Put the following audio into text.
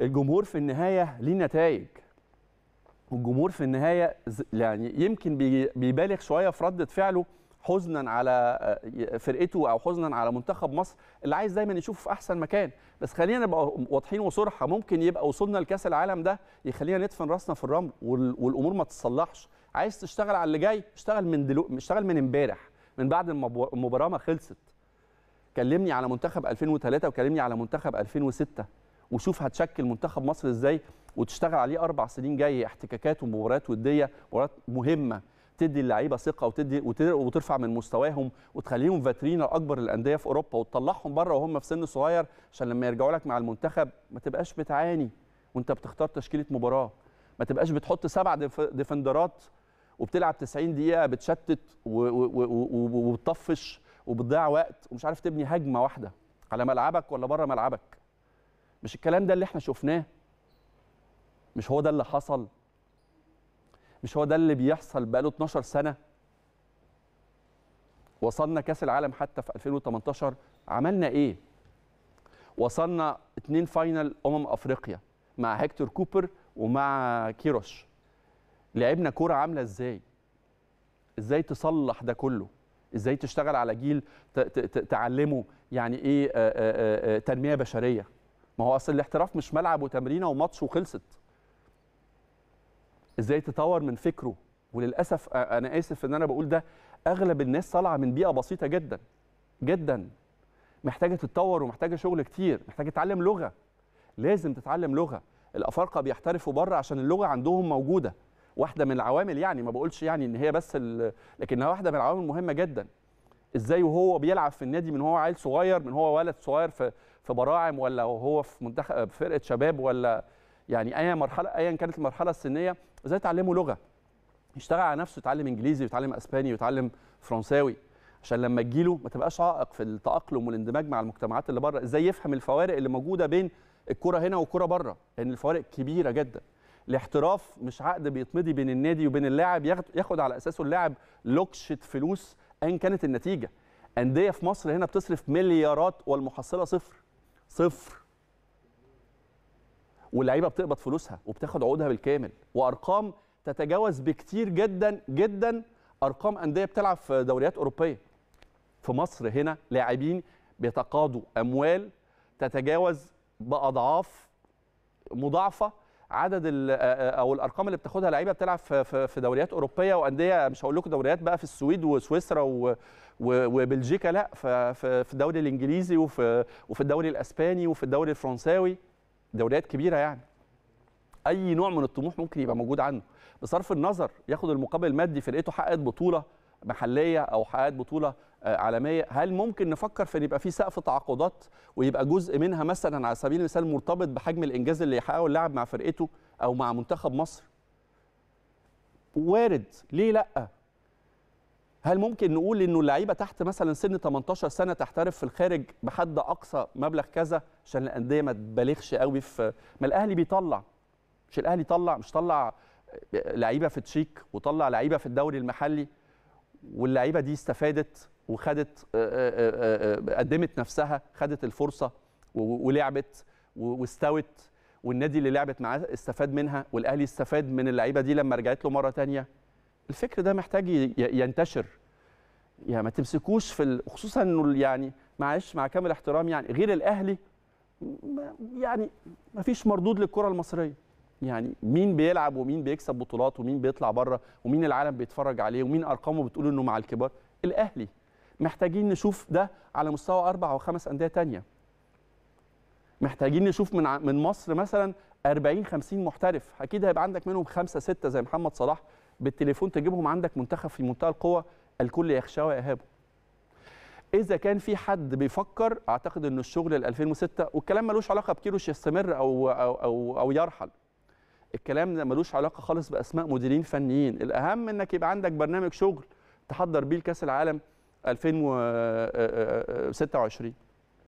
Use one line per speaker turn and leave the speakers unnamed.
الجمهور في النهايه ليه نتائج والجمهور في النهايه يعني يمكن بيبالغ شويه في رده فعله حزنا على آه، فرقته او حزنا على منتخب مصر اللي عايز دايما يشوفه في احسن مكان بس خلينا نبقى واضحين وصرحة ممكن يبقى وصلنا لكاس العالم ده يخلينا ندفن راسنا في الرمل والامور ما تتصلحش عايز تشتغل على اللي جاي اشتغل من دلو اشتغل من امبارح من بعد المباراه ما خلصت كلمني على منتخب 2003 وكلمني على منتخب 2006 وشوف هتشكل منتخب مصر ازاي وتشتغل عليه اربع سنين جاي احتكاكات ومباريات وديه مباريات مهمه تدي اللعيبه ثقه وتدي وترفع من مستواهم وتخليهم فاترينا اكبر الانديه في اوروبا وتطلعهم بره وهم في سن صغير عشان لما يرجعوا لك مع المنتخب ما تبقاش بتعاني وانت بتختار تشكيله مباراه ما تبقاش بتحط سبع ديفندرات وبتلعب 90 دقيقه بتشتت وبتطفش وبتضيع وقت ومش عارف تبني هجمه واحده على ملعبك ولا بره ملعبك مش الكلام ده اللي احنا شفناه مش هو ده اللي حصل مش هو ده اللي بيحصل بقاله 12 سنه وصلنا كاس العالم حتى في 2018 عملنا ايه وصلنا اتنين فاينل امم افريقيا مع هيكتور كوبر ومع كيروش لعبنا كوره عامله ازاي ازاي تصلح ده كله ازاي تشتغل على جيل تعلمه يعني ايه تنميه بشريه ما هو اصل الاحتراف مش ملعب وتمرينه وماتش وخلصت ازاي تطور من فكره وللاسف انا اسف ان انا بقول ده اغلب الناس طالعه من بيئه بسيطه جدا جدا محتاجه تتطور ومحتاجه شغل كتير محتاجه تتعلم لغه لازم تتعلم لغه الافارقه بيحترفوا بره عشان اللغه عندهم موجوده واحده من العوامل يعني ما بقولش يعني ان هي بس لكنها واحده من العوامل المهمه جدا ازاي وهو بيلعب في النادي من هو عيل صغير من هو ولد صغير في في براعم ولا وهو في منتخب فرقه شباب ولا يعني اي مرحله ايا كانت المرحله السنيه ازاي تعلمه لغه يشتغل على نفسه يتعلم انجليزي ويتعلم اسباني ويتعلم فرنساوي عشان لما تجيله ما تبقاش عائق في التاقلم والاندماج مع المجتمعات اللي بره ازاي يفهم الفوارق اللي موجوده بين الكره هنا والكره بره لان يعني الفوارق كبيره جدا الاحتراف مش عقد بيتمضي بين النادي وبين اللاعب ياخد, ياخد على اساسه اللاعب لوكشه فلوس ايا كانت النتيجه انديه في مصر هنا بتصرف مليارات والمحصله صفر صفر واللعيبه بتقبض فلوسها وبتاخد عقودها بالكامل وارقام تتجاوز بكتير جدا جدا ارقام انديه بتلعب في دوريات اوروبيه في مصر هنا لاعبين بيتقاضوا اموال تتجاوز باضعاف مضاعفه عدد او الارقام اللي بتاخدها لعيبه بتلعب في دوريات اوروبيه وانديه مش هقول لكم دوريات بقى في السويد وسويسرا وبلجيكا لا في الدوري الانجليزي وفي وفي الدوري الاسباني وفي الدوري الفرنساوي دوريات كبيره يعني اي نوع من الطموح ممكن يبقى موجود عنه بصرف النظر ياخد المقابل المادي فرقته حققت بطوله محليه او حققت بطوله آه، عالميه هل ممكن نفكر في ان يبقى في سقف تعاقدات ويبقى جزء منها مثلا على سبيل المثال مرتبط بحجم الانجاز اللي يحققه اللاعب مع فرقته او مع منتخب مصر وارد ليه لا هل ممكن نقول انه اللعيبه تحت مثلا سن 18 سنه تحترف في الخارج بحد اقصى مبلغ كذا عشان الانديه ما تبالغش قوي في ما الاهلي بيطلع مش الاهلي طلع مش طلع لعيبه في تشيك وطلع لعيبه في الدوري المحلي واللعيبه دي استفادت وخدت آه، آه، آه، قدمت نفسها خدت الفرصه ولعبت واستوت والنادي اللي لعبت معاه استفاد منها والاهلي استفاد من اللعيبه دي لما رجعت له مره ثانيه الفكر ده محتاج ينتشر يعني ما تمسكوش في خصوصا انه يعني معلش مع كامل احترام يعني غير الاهلي يعني ما فيش مردود للكره المصريه يعني مين بيلعب ومين بيكسب بطولات ومين بيطلع بره ومين العالم بيتفرج عليه ومين ارقامه بتقول انه مع الكبار الاهلي محتاجين نشوف ده على مستوى اربع وخمس انديه ثانيه محتاجين نشوف من من مصر مثلا 40 50 محترف اكيد هيبقى عندك منهم خمسه سته زي محمد صلاح بالتليفون تجيبهم عندك منتخب في منتهى القوه الكل يخشاه ويهابه اذا كان في حد بيفكر اعتقد ان الشغل ل 2006 والكلام ملوش علاقه بكيروش يستمر أو, او او او يرحل الكلام ملوش علاقه خالص باسماء مديرين فنيين الاهم انك يبقى عندك برنامج شغل تحضر بيه لكاس العالم 2026